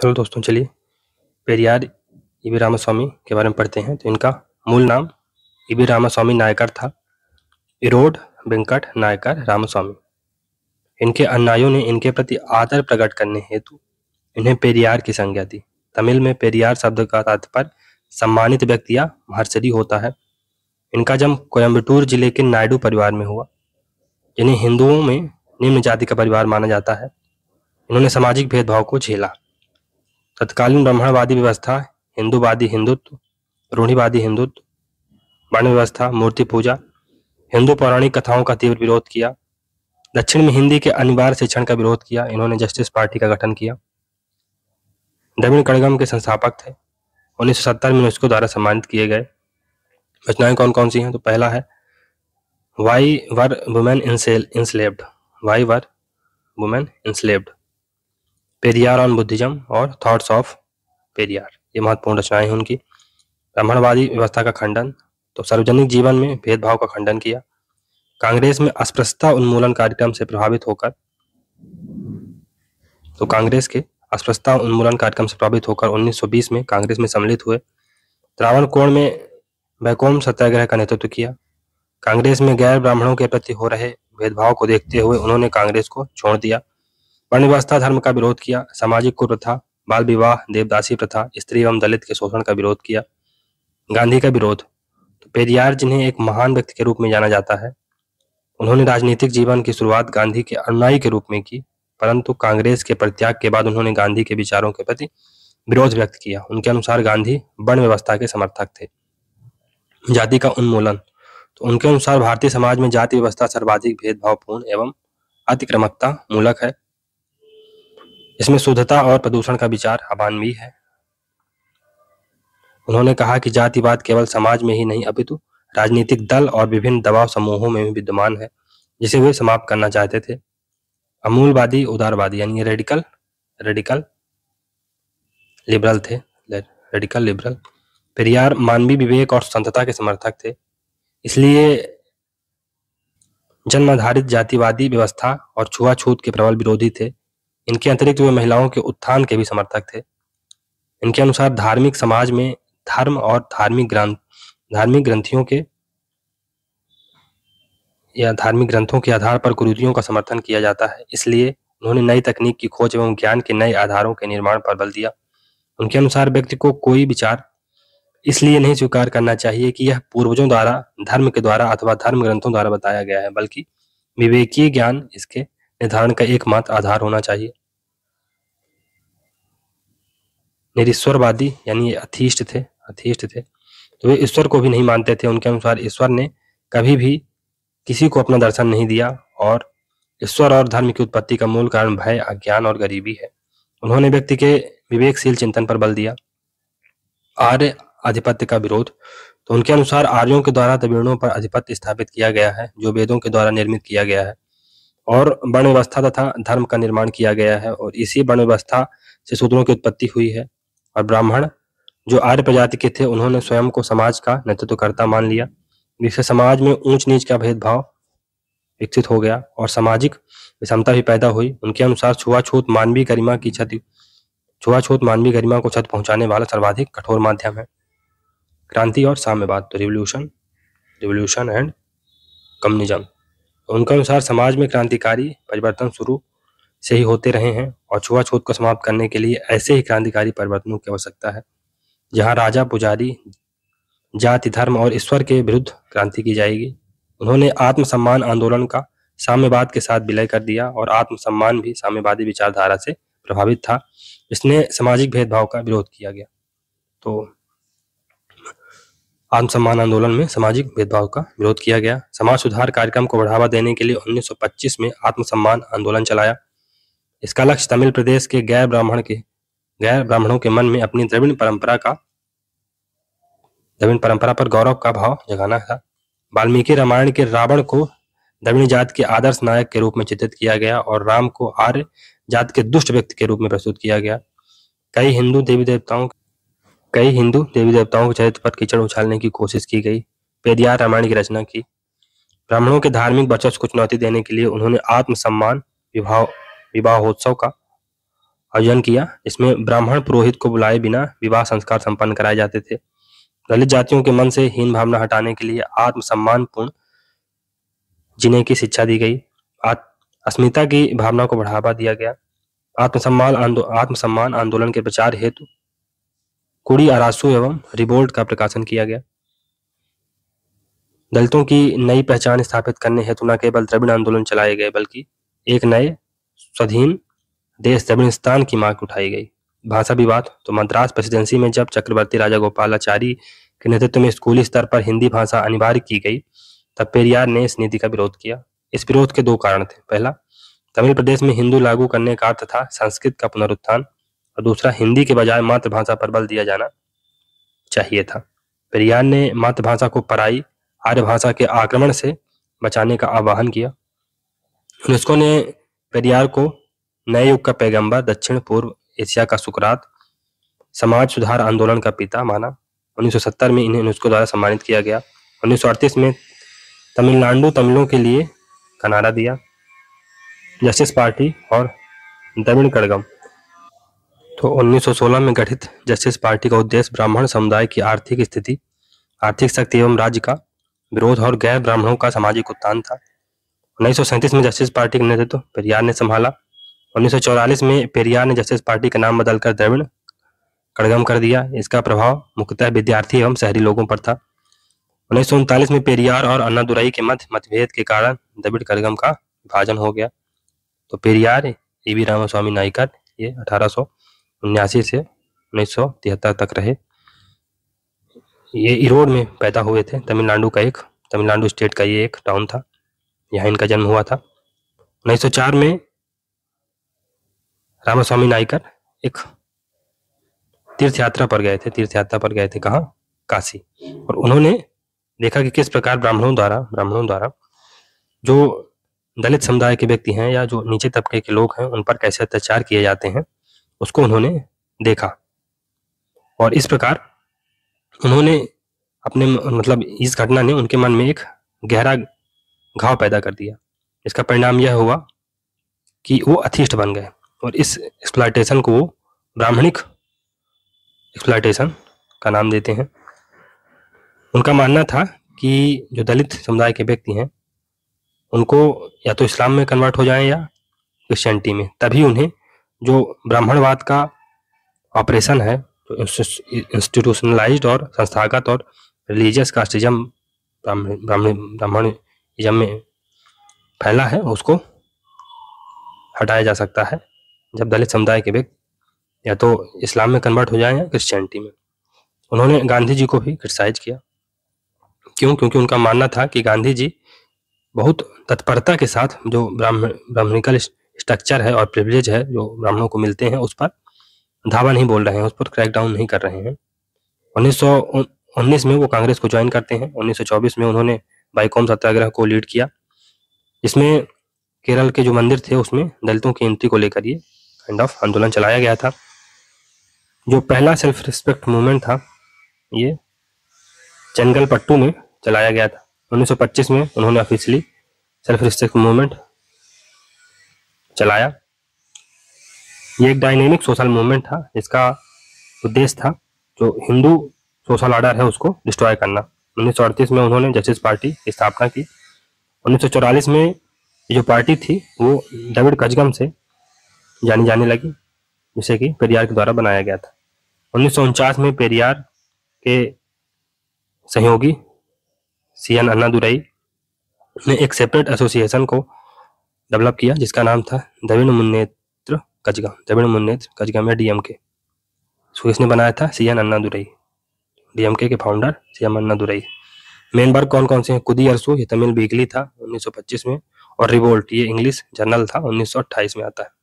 चलो दोस्तों चलिए पेरियार ईवी रामास्वामी के बारे में पढ़ते हैं तो इनका मूल नाम ईबी रामास्वामी नायकर था इरोड वेंकट नायकर रामास्वामी इनके अन्यायों ने इनके प्रति आदर प्रकट करने हेतु इन्हें पेरियार की संज्ञा दी तमिल में पेरियार शब्द का तात्पर्य सम्मानित व्यक्ति या महर्षरी होता है इनका जन्म कोयम्बटूर जिले के नायडू परिवार में हुआ जिन्हें हिंदुओं में निम्न जाति का परिवार माना जाता है इन्होंने सामाजिक भेदभाव को झेला तत्कालीन ब्राह्मणवादी व्यवस्था हिंदूवादी हिंदुत्व रूढ़िवादी हिंदुत्व वर्ण व्यवस्था मूर्ति पूजा हिंदू पौराणिक कथाओं का तीव्र विरोध किया दक्षिण में हिंदी के अनिवार्य शिक्षण का विरोध किया इन्होंने जस्टिस पार्टी का गठन किया द्रविण कड़गम के संस्थापक थे उन्नीस सौ सत्तर में उसको द्वारा सम्मानित किए गए रचनाएं कौन कौन सी हैं तो पहला है वाई वर वुमेन इंसेल enslaved why were women enslaved Periyar on Buddhism और थॉट्स ऑफ पेरियार ये महत्वपूर्ण रचनाएं हैं उनकी ब्राह्मणवादी व्यवस्था का खंडन तो सार्वजनिक जीवन में भेदभाव का खंडन किया कांग्रेस में अस्पृश्यता उन्मूलन कार्यक्रम से प्रभावित होकर तो कांग्रेस के अस्पृश्यता उन्मूलन कार्यक्रम से प्रभावित होकर 1920 में कांग्रेस में सम्मिलित हुए त्रावण कोण में वैकोम सत्याग्रह का नेतृत्व किया कांग्रेस में गैर ब्राह्मणों के प्रति हो रहे भेदभाव को देखते हुए उन्होंने कांग्रेस को छोड़ दिया वर्ण व्यवस्था धर्म का विरोध किया सामाजिक कुप्रथा बाल विवाह देवदासी प्रथा स्त्री एवं दलित के शोषण का विरोध किया गांधी का विरोध तो पेरियार जिन्हें एक महान व्यक्ति के रूप में जाना जाता है उन्होंने राजनीतिक जीवन की शुरुआत गांधी के अनुयायी के रूप में की परंतु कांग्रेस के परित्याग के बाद उन्होंने गांधी के विचारों के प्रति विरोध व्यक्त किया उनके अनुसार गांधी वर्ण व्यवस्था के समर्थक थे जाति का उन्मूलन तो उनके अनुसार भारतीय समाज में जाति व्यवस्था सर्वाधिक भेदभावपूर्ण एवं अतिक्रमकता मूलक है इसमें शुद्धता और प्रदूषण का विचार अभानवीय है उन्होंने कहा कि जातिवाद केवल समाज में ही नहीं अपितु राजनीतिक दल और विभिन्न दबाव समूहों में भी विद्यमान है जिसे वे समाप्त करना चाहते थे अमूलवादी उदारवादी यानी रेडिकल रेडिकल लिबरल थे रेडिकल लिबरल पेरियार मानवीय विवेक और स्वतंत्रता के समर्थक थे इसलिए जन्म आधारित जातिवादी व्यवस्था और छुआछूत के प्रबल विरोधी थे इनके अतिरिक्त वे महिलाओं के उत्थान के भी समर्थक थे इनके अनुसार धार्मिक समाज में धर्म और धार्मिक ग्रंथ धार्मिक ग्रंथियों के या धार्मिक ग्रंथों के आधार पर कुरुतियों का समर्थन किया जाता है इसलिए उन्होंने नई तकनीक की खोज एवं ज्ञान के नए आधारों के निर्माण पर बल दिया उनके अनुसार व्यक्ति को कोई विचार इसलिए नहीं स्वीकार करना चाहिए कि यह पूर्वजों द्वारा धर्म के द्वारा अथवा धर्म ग्रंथों द्वारा बताया गया है बल्कि विवेकीय ज्ञान इसके निर्धारण का एकमात्र आधार होना चाहिए निरीश्वरवादी यानी अथीष्ट थे अथीष्ट थे तो वे ईश्वर को भी नहीं मानते थे उनके अनुसार ईश्वर ने कभी भी किसी को अपना दर्शन नहीं दिया और ईश्वर और धर्म की उत्पत्ति का मूल कारण भय अज्ञान और गरीबी है उन्होंने व्यक्ति के विवेकशील चिंतन पर बल दिया आर्य आधिपत्य का विरोध तो उनके अनुसार आर्यों के द्वारा तवीणों पर आधिपत्य स्थापित किया गया है जो वेदों के द्वारा निर्मित किया गया है और वर्ण व्यवस्था तथा धर्म का निर्माण किया गया है और इसी वर्ण व्यवस्था से सूत्रों की उत्पत्ति हुई है और ब्राह्मण जो आर्य प्रजाति के थे उन्होंने स्वयं को समाज का नेतृत्वकर्ता मान लिया जिससे समाज में ऊंच नीच का भेदभाव विकसित हो गया और सामाजिक विषमता भी पैदा हुई उनके अनुसार छुआछूत मानवीय गरिमा की क्षति छुआछूत मानवीय गरिमा को छत पहुंचाने वाला सर्वाधिक कठोर माध्यम है क्रांति और साम्यवाद तो रिवोल्यूशन रिवोल्यूशन एंड कम्युनिज्म उनके अनुसार समाज में क्रांतिकारी परिवर्तन शुरू से ही होते रहे हैं और छुआछूत को समाप्त करने के लिए ऐसे ही क्रांतिकारी परिवर्तनों की आवश्यकता है जहाँ राजा पुजारी जाति धर्म और ईश्वर के विरुद्ध क्रांति की जाएगी उन्होंने आत्मसम्मान आंदोलन का साम्यवाद के साथ विलय कर दिया और आत्मसम्मान भी साम्यवादी विचारधारा से प्रभावित था इसने सामाजिक भेदभाव का विरोध किया गया तो आत्मसम्मान आंदोलन में सामाजिक भेदभाव का विरोध किया गया समाज सुधार कार्यक्रम को बढ़ावा देने के लिए 1925 में आत्मसम्मान आंदोलन चलाया इसका लक्ष्य तमिल प्रदेश के गैर ब्राह्मण के गैर ब्राह्मणों के मन में अपनी द्रविण परंपरा का द्रविण परंपरा पर गौरव का भाव जगाना था वाल्मीकि रामायण के रावण को द्रविण जात के आदर्श नायक के रूप में चित्रित किया गया और राम को आर्य जात के दुष्ट व्यक्ति के रूप में प्रस्तुत किया गया कई हिंदू देवी देवताओं कई हिंदू देवी देवताओं के चरित्र पर कीचड़ उछालने की कोशिश की गई पेदियार रामायण की रचना की ब्राह्मणों के धार्मिक वर्चस्व को चुनौती देने के लिए उन्होंने आत्मसम्मान विवाह विवाहोत्सव का आयोजन किया इसमें ब्राह्मण पुरोहित को बुलाए बिना विवाह संस्कार संपन्न कराए जाते थे दलित जातियों के मन से हीन भावना हटाने के लिए आत्मसम्मान पूर्ण जीने की शिक्षा दी गई अस्मिता की भावना को बढ़ावा दिया गया आत्मसम्मान आंदो, आत्मसम्मान आंदोलन के प्रचार हेतु कुड़ी आरासू एवं रिबोल्ट का प्रकाशन किया गया दलितों की नई पहचान स्थापित करने हेतु न केवल द्रविड़ आंदोलन चलाए गए बल्कि एक नए स्वाधीन देश द्रविड़स्तान की मांग उठाई गई भाषा विवाद तो मद्रास प्रेसिडेंसी में जब चक्रवर्ती राजा गोपालाचारी के नेतृत्व में स्कूली स्तर पर हिंदी भाषा अनिवार्य की गई तब पेरियार ने इस नीति का विरोध किया इस विरोध के दो कारण थे पहला तमिल प्रदेश में हिंदू लागू करने का अर्थ था संस्कृत का पुनरुत्थान और दूसरा हिंदी के बजाय मातृभाषा पर बल दिया जाना चाहिए था प्रियान ने मातृभाषा को पराई आर्य भाषा के आक्रमण से बचाने का आह्वान किया यूनेस्को ने पेरियार को नए युग का पैगंबर दक्षिण पूर्व एशिया का सुकरात समाज सुधार आंदोलन का पिता माना 1970 में इन्हें यूनेस्को द्वारा सम्मानित किया गया 1938 में तमिलनाडु तमिलों के लिए का दिया जस्टिस पार्टी और द्रविड़ कड़गम तो 1916 में गठित जस्टिस पार्टी का उद्देश्य ब्राह्मण समुदाय की आर्थिक स्थिति आर्थिक शक्ति एवं राज्य का विरोध और गैर ब्राह्मणों का सामाजिक उत्थान था उन्नीस में जस्टिस पार्टी का नेतृत्व पेरियार ने संभाला उन्नीस में पेरियार ने जस्टिस पार्टी का नाम बदलकर द्रविड़ कड़गम कर दिया इसका प्रभाव मुख्यतः विद्यार्थी एवं शहरी लोगों पर था उन्नीस में पेरियार और अन्नादुराई के मध्य मतभेद के कारण द्रविड़ कड़गम का विभाजन हो गया तो पेरियार ए वी रामास्वामी नायकर ये अठारह उन्यासी से उन्नीस सौ तिहत्तर तक रहे ये इरोड में पैदा हुए थे तमिलनाडु का एक तमिलनाडु स्टेट का ये एक टाउन था यहाँ इनका जन्म हुआ था 1904 में रामास्वामी नायकर एक तीर्थ यात्रा पर गए थे तीर्थ यात्रा पर गए थे कहा काशी और उन्होंने देखा कि किस प्रकार ब्राह्मणों द्वारा ब्राह्मणों द्वारा जो दलित समुदाय के व्यक्ति हैं या जो नीचे तबके के लोग हैं उन पर कैसे अत्याचार किए जाते हैं उसको उन्होंने देखा और इस प्रकार उन्होंने अपने मतलब इस घटना ने उनके मन में एक गहरा घाव पैदा कर दिया इसका परिणाम यह हुआ कि वो अथिष्ट बन गए और इस एक्सप्लाइटेशन को वो ब्राह्मणिक एक्सप्लाइटेशन का नाम देते हैं उनका मानना था कि जो दलित समुदाय के व्यक्ति हैं उनको या तो इस्लाम में कन्वर्ट हो जाएं या क्रिश्चियनिटी में तभी उन्हें जो ब्राह्मणवाद का ऑपरेशन है तो इंस्टीट्यूशनलाइज और संस्थागत और रिलीजियस कास्टिज्म ब्राह्मणिज्म में फैला है उसको हटाया जा सकता है जब दलित समुदाय के व्यक्ति या तो इस्लाम में कन्वर्ट हो जाए या क्रिश्चियनिटी में उन्होंने गांधी जी को भी क्रिटिसाइज किया क्यों क्योंकि उनका मानना था कि गांधी जी बहुत तत्परता के साथ जो ब्राह्मण ब्राह्मणिकल स्ट्रक्चर है और प्रिवलेज है जो ब्राह्मणों को मिलते हैं उस पर धावा नहीं बोल रहे हैं उस पर क्रैकडाउन नहीं कर रहे हैं उन्नीस उन्नीस में वो कांग्रेस को ज्वाइन करते हैं 1924 में उन्होंने बाईकॉम सत्याग्रह को लीड किया इसमें केरल के जो मंदिर थे उसमें दलितों की एंट्री को लेकर ये काइंड ऑफ आंदोलन चलाया गया था जो पहला सेल्फ रिस्पेक्ट मूवमेंट था ये चंगल पट्टू में चलाया गया था 1925 में उन्होंने ऑफिशियली सेल्फ रिस्पेक्ट मूवमेंट चलाया ये एक डायनेमिक सोशल मूवमेंट था इसका उद्देश्य था जो हिंदू सोशल ऑर्डर है उसको डिस्ट्रॉय करना उन्नीस में उन्होंने जस्टिस पार्टी स्थापना की उन्नीस में जो पार्टी थी वो डेविड कजगम से जानी जाने लगी जिसे कि पेरियार के द्वारा बनाया गया था उन्नीस में पेरियार के सहयोगी सी एन अन्ना अन्नादुरई ने एक सेपरेट एसोसिएशन को डेवलप किया जिसका नाम था दविन मुन्नेत्र कजगा दविन मुन्नेत्र कजगा में डीएमके सो इसने बनाया था सी एन अन्नादुरई डीएमके के founder C M Durai main work कौन कौन से हैं कुदी अरसू ये तमिल वीकली था 1925 में और रिवोल्ट ये इंग्लिश जर्नल था 1928 में आता है